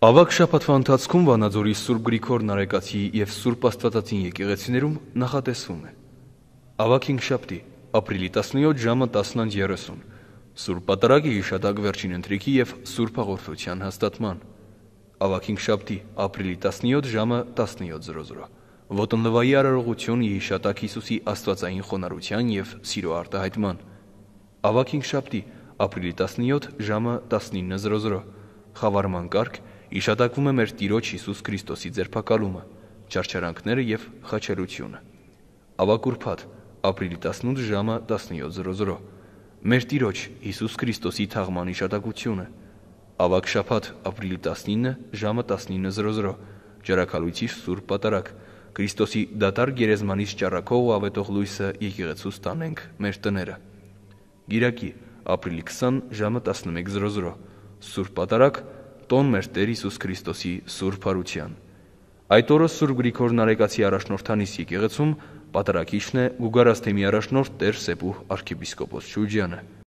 Ավակ շաբաթվա ընթացքում Վանաձորի Սուրբ Գրիգոր Նարեկացի եւ Սուրբ Աստվածածին եկեղեցիներում նախատեսվում է։ Ավակ 5 շաբթի, ապրիլի 17 ժամը 10:30։ Սուրբ Պատարագի հիշատակ վերջին ընթրիքի եւ Սուրբ հաղորդության հաստատման։ Ավակ 5 շաբթի, ապրիլի 17 ժամը 17:00։ Ոտնվայի արարողություն հիշատակ Հիսուսի Աստվածային խոնարհության եւ սիրո արտահայտման։ Ավակ 5 շաբթի, ապրիլի 17 ժամը 19:00։ Խավարման կարգ 19 իշադակվում է մեր Տիրոջ Հիսուս Քրիստոսի ձերփակալումը, չարչարանքները եւ խաչելությունը։ Ավակուրփաթ, ապրիլի 18 ժամը 17:00։ Մեր Տիրոջ Հիսուս Քրիստոսի թաղման իշադակությունը։ Ավակ շաբաթ, ապրիլի 19 ժամը 19:00։ Ճարակալույցի Սուրբ Պատարագ։ Քրիստոսի դատար գերեզմանից ճառակող ու ավետող լույսը եկեղեցու ստանենք մեր տները։ Գիրակի, ապրիլի 20 ժամը 11:00։ Սուրբ Պատարագ տոն մեր Տեր Հիսուս Քրիստոսի Սուրբ Արության։ Այդ օրը Սուրբ Գրիգոր Նարեկացի առաջնորդանից եկեղեցում պատարակիչն է Գուգարաստեմի առաջնորդ Տեր Սեպուհ arczepiskopos Շուրջյանը։